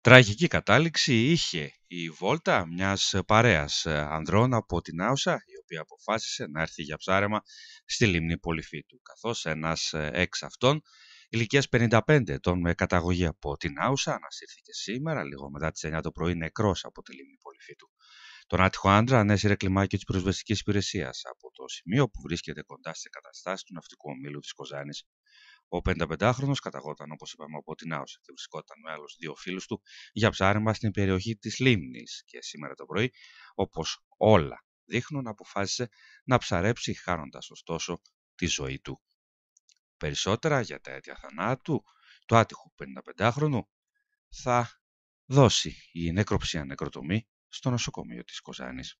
Τραγική κατάληξη είχε η βόλτα μιας παρέας ε, ανδρών από την Άουσα, η οποία αποφάσισε να έρθει για ψάρεμα στη λίμνη Πολυφίτου, καθώς ένας ε, εξ αυτών ηλικίας 55 ετών με καταγωγή από την Άουσα ανασύρθηκε σήμερα, λίγο μετά τις 9 το πρωί, νεκρός από τη λίμνη Πολυφίτου. Τον άτυχο άντρα ανέσυρε κλιμάκιο της προσβεστική υπηρεσίας από το σημείο που βρίσκεται κοντά στι εγκαταστάσει του ναυτικού ομίλου της Κοζάνης. Ο 55χρονο καταγόταν, όπως είπαμε, από την Άουσα και βρισκόταν με άλλους δύο φίλους του για ψάρεμα στην περιοχή της λίμνης. Και σήμερα το πρωί, όπως όλα δείχνουν, αποφάσισε να ψαρέψει, χάνοντας ωστόσο τη ζωή του. Περισσότερα για τα αίτια θανάτου του άτυχου 55χρονου θα δώσει η νεκροψία νεκροτομή στο νοσοκομείο της Κοζάνης.